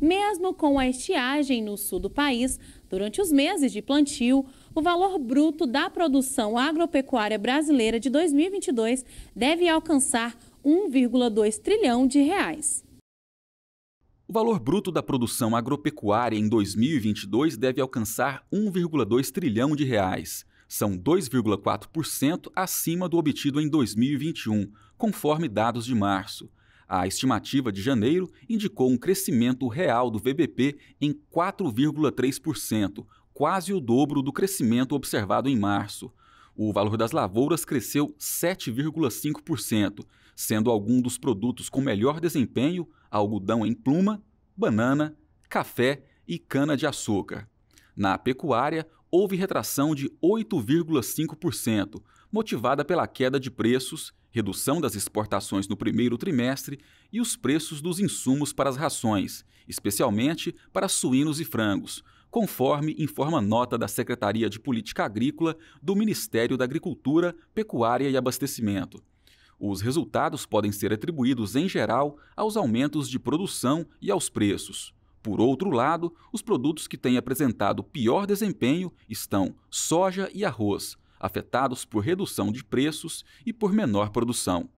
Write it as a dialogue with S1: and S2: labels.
S1: Mesmo com a estiagem no sul do país, durante os meses de plantio, o valor bruto da produção agropecuária brasileira de 2022 deve alcançar 1,2 trilhão de reais.
S2: O valor bruto da produção agropecuária em 2022 deve alcançar 1,2 trilhão de reais. São 2,4% acima do obtido em 2021, conforme dados de março. A estimativa de janeiro indicou um crescimento real do VBP em 4,3%, quase o dobro do crescimento observado em março. O valor das lavouras cresceu 7,5%, sendo algum dos produtos com melhor desempenho algodão em pluma, banana, café e cana-de-açúcar. Na pecuária, houve retração de 8,5%, motivada pela queda de preços redução das exportações no primeiro trimestre e os preços dos insumos para as rações, especialmente para suínos e frangos, conforme informa nota da Secretaria de Política Agrícola do Ministério da Agricultura, Pecuária e Abastecimento. Os resultados podem ser atribuídos, em geral, aos aumentos de produção e aos preços. Por outro lado, os produtos que têm apresentado pior desempenho estão soja e arroz, afetados por redução de preços e por menor produção.